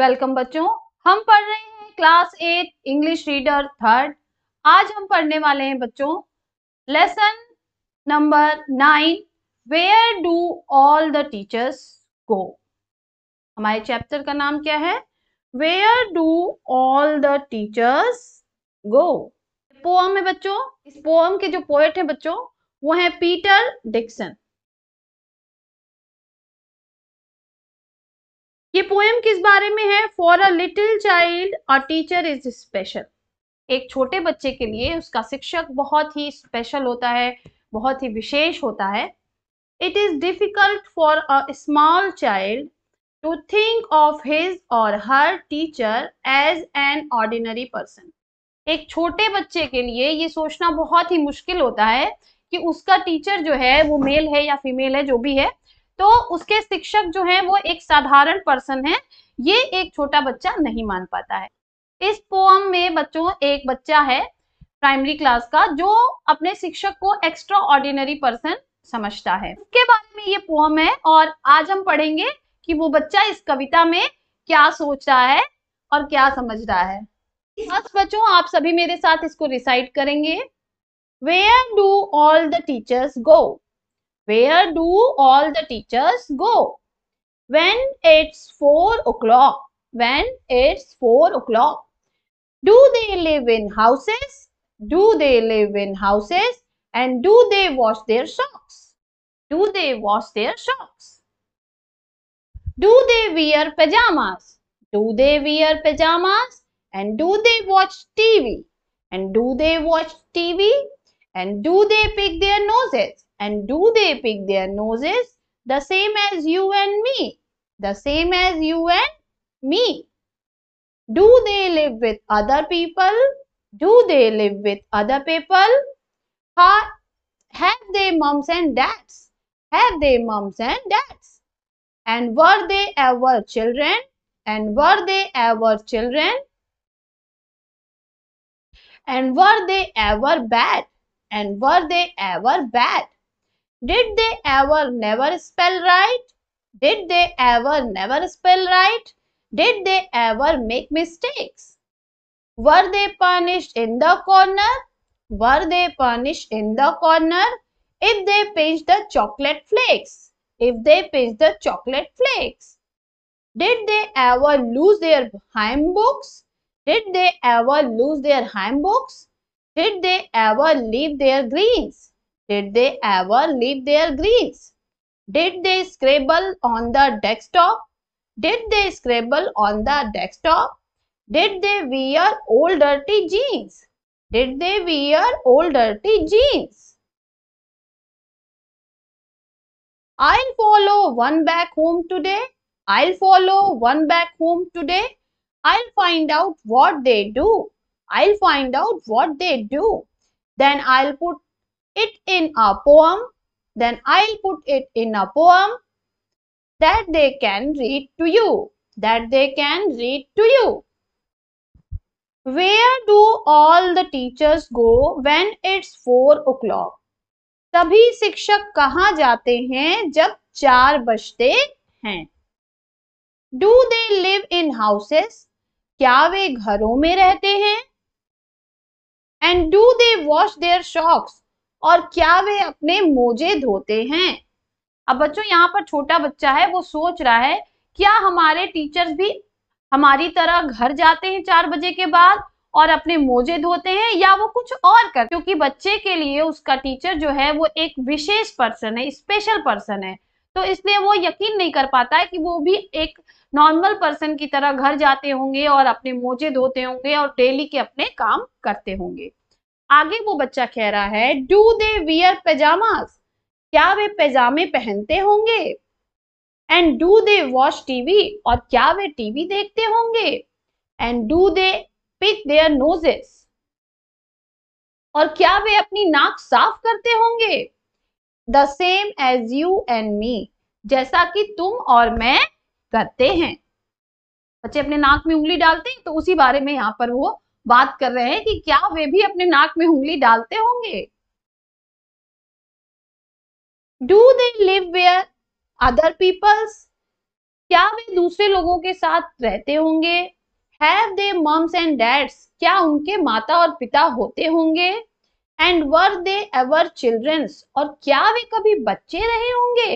Welcome बच्चों हम पढ़ रहे हैं class eight English reader third आज हम पढ़ने वाले हैं बच्चों lesson number nine where do all the teachers go हमारे चैप्टर का नाम क्या है where do all the teachers go poem है बच्चों इस पोअम के जो पोएट है बच्चों वो है पीटर डिक्सन ये पोएम किस बारे में है for a little child a teacher is special एक छोटे बच्चे के लिए उसका शिक्षक बहुत ही स्पेशल होता है बहुत ही विशेष होता है it is difficult for a small child to think of his or her teacher as an ordinary person एक छोटे बच्चे के लिए ये सोचना बहुत ही मुश्किल होता है कि उसका टीचर जो है वो मेल है या फीमेल है जो भी है तो उसके शिक्षक जो है वो एक साधारण पर्सन है ये एक छोटा बच्चा नहीं मान पाता है इस पोम में बच्चों एक बच्चा है प्राइमरी क्लास का जो अपने शिक्षक को एक्स्ट्रा ऑर्डिनरी पर्सन समझता है उसके बारे में ये पोअम है और आज हम पढ़ेंगे कि वो बच्चा इस कविता में क्या सोच रहा है और क्या समझ रहा है बस बच्चों आप सभी मेरे साथ इसको रिसाइट करेंगे where do all the teachers go Where do all the teachers go? When it's 4 o'clock. When it's 4 o'clock. Do they live in houses? Do they live in houses? And do they wash their socks? Do they wash their socks? Do they wear pajamas? Do they wear pajamas? And do they watch TV? And do they watch TV? And do they pick their noses? And do they pick their noses? The same as you and me. The same as you and me. Do they live with other people? Do they live with other people? Have, have they moms and dads? Have they moms and dads? And were they ever children? And were they ever children? And were they ever bad? And were they ever bad? Did they ever never spell right? Did they ever never spell right? Did they ever make mistakes? Were they punished in the corner? Were they punished in the corner? If they pinch the chocolate flakes? If they pinch the chocolate flakes? Did they ever lose their handbooks? Did they ever lose their handbooks? Did they ever leave their greens? Did they ever leave their greens? Did they scribble on the desktop? Did they scribble on the desktop? Did they wear old dirty jeans? Did they wear old dirty jeans? I'll follow one back home today. I'll follow one back home today. I'll find out what they do. I'll find out what they do. Then I'll put it in a poem, then I'll put it in a poem that they can read to you. That they can read to you. Where do all the teachers go when it's 4 o'clock? सभी शिक्षक कहाँ जाते हैं जब चार बजते हैं do they live in houses क्या वे घरों में रहते हैं and do they wash their socks और क्या वे अपने मोजे धोते हैं अब बच्चों यहाँ पर छोटा बच्चा है वो सोच रहा है क्या हमारे टीचर्स भी हमारी तरह घर जाते हैं चार बजे के बाद और अपने मोजे धोते हैं या वो कुछ और कर क्योंकि बच्चे के लिए उसका टीचर जो है वो एक विशेष पर्सन है स्पेशल पर्सन है तो इसलिए वो यकीन नहीं कर पाता है कि वो भी एक नॉर्मल पर्सन की तरह घर जाते होंगे और अपने मोजे धोते होंगे और डेली के अपने काम करते होंगे आगे वो बच्चा कह रहा है डू दे वियर पैजामाज क्या वे पैजामे पहनते होंगे and do they watch TV और क्या वे टीवी देखते होंगे and do they pick their noses और क्या वे अपनी नाक साफ करते होंगे the same as you and me जैसा कि तुम और मैं करते हैं बच्चे अपने नाक में उंगली डालते हैं तो उसी बारे में यहाँ पर वो बात कर रहे हैं कि क्या वे भी अपने नाक में उंगली डालते होंगे do they live where other peoples क्या वे दूसरे लोगों के साथ रहते होंगे have they mums and dads क्या उनके माता और पिता होते होंगे and were they ever childrens और क्या वे कभी बच्चे रहे होंगे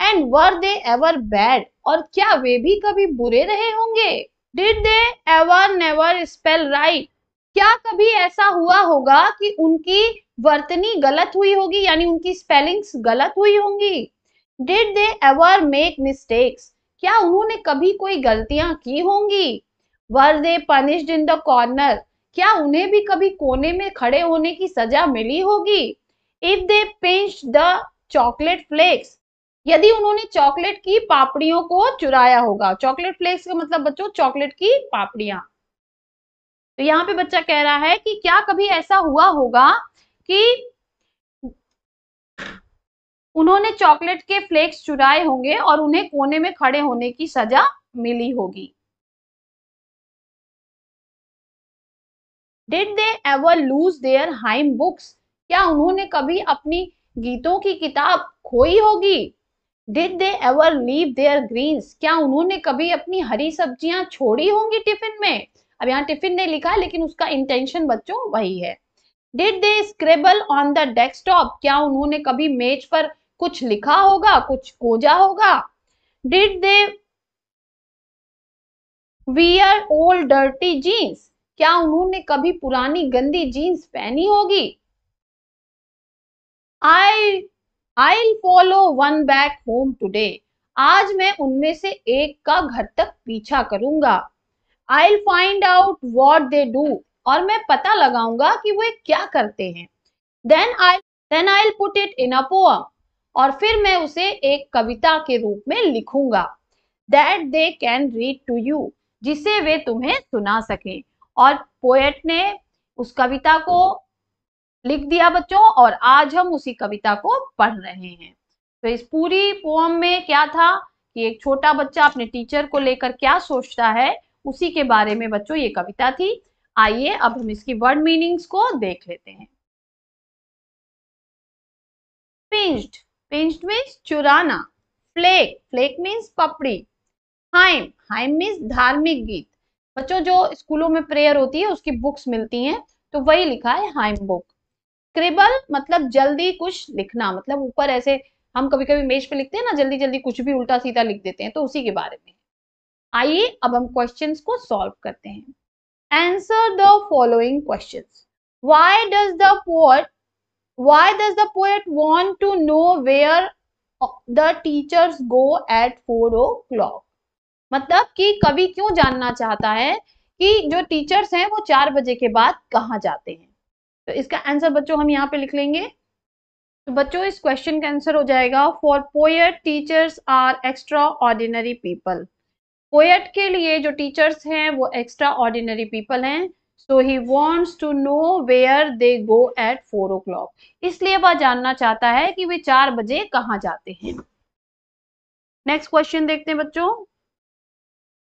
and were they ever bad और क्या वे भी कभी बुरे रहे होंगे did they ever never spell right क्या कभी ऐसा हुआ होगा कि उनकी वर्तनी गलत हुई होगी यानी उनकी स्पेलिंग्स गलत हुई होंगी did they ever make mistakes क्या उन्होंने कभी कोई गलतियां की होंगी were they punished in the corner क्या उन्हें भी कभी कोने में खड़े होने की सजा मिली होगी if they pinch the chocolate flakes यदि उन्होंने चॉकलेट की पापड़ियों को चुराया होगा चॉकलेट फ्लेक्स का मतलब बच्चों चॉकलेट की पापड़ियां तो यहाँ पे बच्चा कह रहा है कि क्या कभी ऐसा हुआ होगा कि उन्होंने चॉकलेट के फ्लेक्स चुराए होंगे और उन्हें कोने में खड़े होने की सजा मिली होगी did they ever lose their hymn books क्या उन्होंने कभी अपनी गीतों की किताब खोई होगी did they ever leave their greens क्या उन्होंने कभी अपनी हरी सब्जियां छोड़ी होंगी टिफिन में अब यहाँ टिफिन ने लिखा लेकिन उसका इंटेंशन बच्चों वही है did they scribble on the desktop क्या उन्होंने कभी मेज पर कुछ लिखा होगा कुछ खोजा होगा did they wear old dirty jeans क्या उन्होंने कभी पुरानी गंदी जीन्स पहनी होगी I I follow one back home today आज मैं उनमें से एक का घर तक पीछा करूंगा I find out what they do और मैं पता लगाऊंगा कि वे क्या करते हैं then I then I put it in a poem और फिर मैं उसे एक कविता के रूप में लिखूंगा that they can read to you जिसे वे तुम्हें सुना सकें और पोएट ने उस कविता को लिख दिया बच्चों और आज हम उसी कविता को पढ़ रहे हैं तो इस पूरी पोम में क्या था कि एक छोटा बच्चा अपने टीचर को लेकर क्या सोचता है उसी के बारे में बच्चों ये कविता थी आइए अब हम इसकी वर्ड मीनिंग्स को देख लेते हैं पिंज्ड पिंज्ड मीन्स चुराना फ्लेक फ्लेक मीन्स पपड़ी हाइम हाइम मीन्स धार्मिक गीत बच्चों जो स्कूलों में प्रेयर होती है उसकी बुक्स मिलती हैं तो वही लिखा है हाइम बुक स्क्रिबल मतलब जल्दी कुछ लिखना मतलब ऊपर ऐसे हम कभी कभी मेज पे लिखते हैं ना जल्दी जल्दी कुछ भी उल्टा सीधा लिख देते हैं तो उसी के बारे में आइए अब हम क्वेश्चन को सॉल्व करते हैं answer the following question why does the poet why does the poet want to know where the teachers go at four o'clock मतलब कि कवि क्यों जानना चाहता है कि जो टीचर्स हैं वो चार बजे के बाद कहाँ जाते हैं तो इसका आंसर बच्चों हम यहाँ पे लिख लेंगे तो बच्चों इस क्वेश्चन का आंसर हो जाएगा for poet teachers are extraordinary people poet के लिए जो टीचर्स हैं वो एक्स्ट्रा ऑर्डिनरी पीपल हैं so he wants to know where they go at four o'clock इसलिए वह जानना चाहता है कि वे चार बजे कहाँ जाते हैं नेक्स्ट क्वेश्चन देखते हैं बच्चों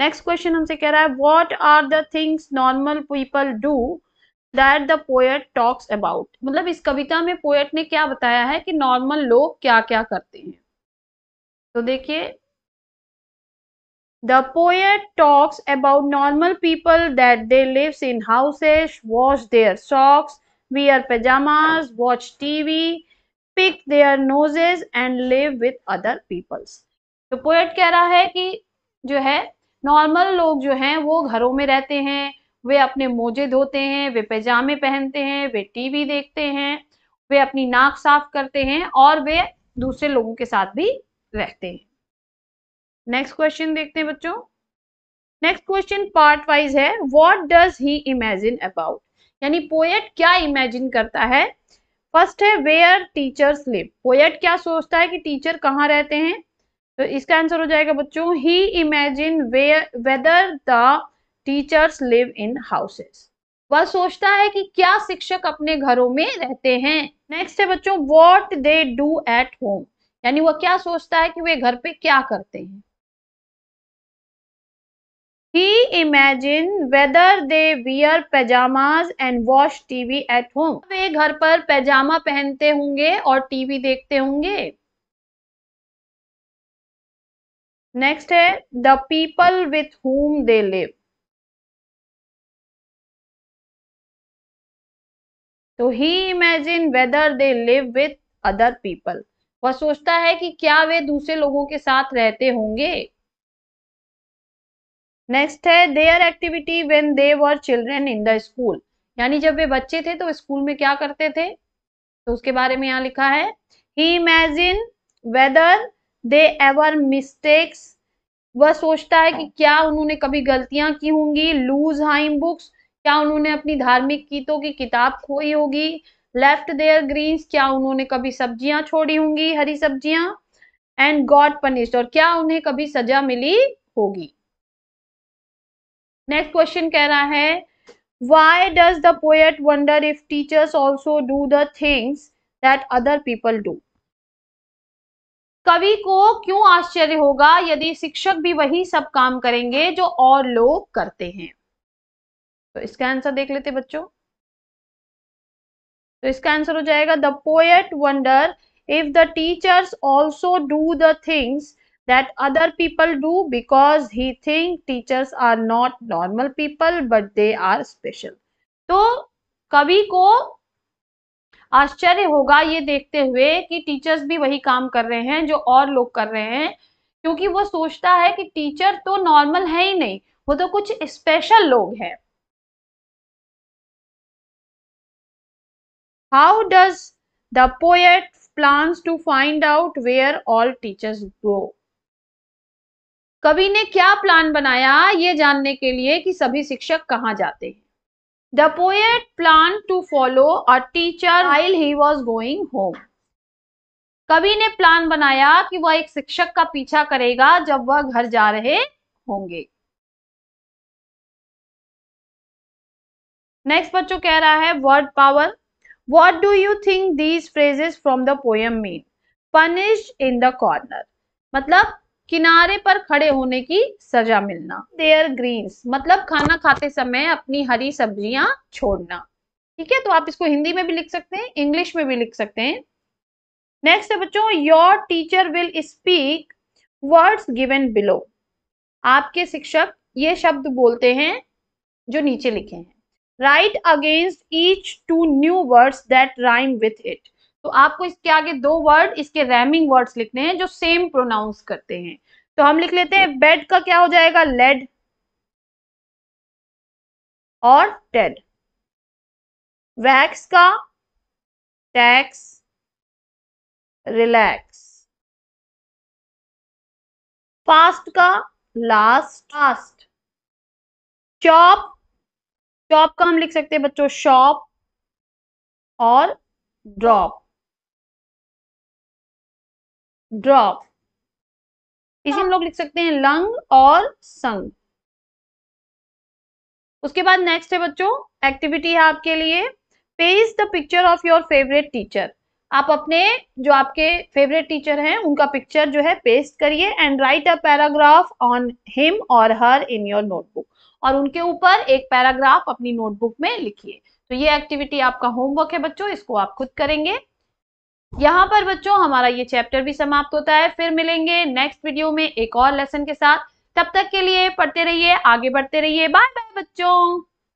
नेक्स्ट क्वेश्चन हमसे कह रहा है what are the things normal people do that the poet talks about मतलब इस कविता में पोएट ने क्या बताया है कि नॉर्मल लोग क्या क्या करते हैं तो देखिए the poet talks about normal people that they lives in houses wash their socks wear pyjamas watch TV pick their noses and live with other peoples तो पोएट कह रहा है कि जो है नॉर्मल लोग जो हैं वो घरों में रहते हैं वे अपने मोजे धोते हैं वे पैजामे पहनते हैं वे टीवी देखते हैं वे अपनी नाक साफ करते हैं और वे दूसरे लोगों के साथ भी रहते हैं नेक्स्ट क्वेश्चन देखते हैं बच्चों नेक्स्ट क्वेश्चन पार्ट वाइज है what does he imagine about यानी पोएट क्या इमेजिन करता है फर्स्ट है वेयर टीचर्स लिव पोएट क्या सोचता है कि टीचर कहाँ रहते हैं तो इसका आंसर हो जाएगा बच्चों he imagine whether the teachers live in houses वह सोचता है कि क्या शिक्षक अपने घरों में रहते हैं नेक्स्ट है बच्चों what they do at home यानी वह क्या सोचता है कि वे घर पे क्या करते हैं he imagine whether they wear pyjamas and wash TV at home वे घर पर पैजामा पहनते होंगे और टीवी देखते होंगे नेक्स्ट है the people with home they live तो he imagine whether they live with other people वह सोचता है कि क्या वे दूसरे लोगों के साथ रहते होंगे नेक्स्ट है their activity when they were children in the school यानी जब वे बच्चे थे तो स्कूल में क्या करते थे तो उसके बारे में यहाँ लिखा है he imagine whether they ever mistakes वह सोचता है कि क्या उन्होंने कभी गलतियां की होंगी लूज हाइम बुक्स क्या उन्होंने अपनी धार्मिक गीतों की किताब खोई होगी लेफ्ट देयर ग्रीन्स क्या उन्होंने कभी सब्जियां छोड़ी होंगी हरी सब्जियां एंड गॉड पनिश्ड और क्या उन्हें कभी सजा मिली होगी नेक्स्ट क्वेश्चन कह रहा है why does the poet wonder if teachers also do the things that other people do कवि को क्यों आश्चर्य होगा यदि शिक्षक भी वही सब काम करेंगे जो और लोग करते हैं तो इसका आंसर देख लेते बच्चों तो इसका आंसर हो जाएगा the poet wonder if the teachers also do the things that other people do because he think teachers are not normal people but they are special तो कवि को आश्चर्य होगा ये देखते हुए कि टीचर्स भी वही काम कर रहे हैं जो और लोग कर रहे हैं क्योंकि वो सोचता है कि टीचर तो नॉर्मल है ही नहीं वो तो कुछ स्पेशल लोग हैं How does the poet plans to find out where all teachers go? कवि ने क्या प्लान बनाया ये जानने के लिए कि सभी शिक्षक कहाँ जाते हैं the poet plan to follow a teacher while he was going home कवि ने प्लान बनाया कि वह एक शिक्षक का पीछा करेगा जब वह घर जा रहे होंगे नेक्स्ट बच्चों कह रहा है word power What do you think these phrases from the poem mean? Punished in the corner. मतलब किनारे पर खड़े होने की सजा मिलना देयर ग्रीन्स मतलब खाना खाते समय अपनी हरी सब्जियां छोड़ना ठीक है तो आप इसको हिंदी में भी लिख सकते हैं इंग्लिश में भी लिख सकते हैं नेक्स्ट है बच्चों your teacher will speak words given below आपके शिक्षक ये शब्द बोलते हैं जो नीचे लिखे हैं write against each two new words that rhyme with it तो आपको इसके आगे दो वर्ड इसके रैमिंग वर्ड्स लिखने हैं जो सेम प्रोनाउंस करते हैं तो हम लिख लेते हैं बेड का क्या हो जाएगा लेड और टेड वैक्स का टैक्स रिलैक्स फास्ट का लास्ट फास्ट चॉप शॉप का हम लिख सकते हैं बच्चों शॉप और ड्रॉप ड्रॉप इसे हम लोग लिख सकते हैं लंग और संग उसके बाद नेक्स्ट है बच्चों एक्टिविटी है आपके लिए paste the picture of your favourite teacher आप अपने जो आपके फेवरेट टीचर हैं उनका पिक्चर जो है पेस्ट करिए and write a paragraph on him और हर इन योर नोटबुक और उनके ऊपर एक पैराग्राफ अपनी नोटबुक में लिखिए तो ये एक्टिविटी आपका होमवर्क है बच्चों इसको आप खुद करेंगे यहाँ पर बच्चों हमारा ये चैप्टर भी समाप्त होता है फिर मिलेंगे नेक्स्ट वीडियो में एक और लेसन के साथ तब तक के लिए पढ़ते रहिए आगे बढ़ते रहिए बाय बाय बच्चों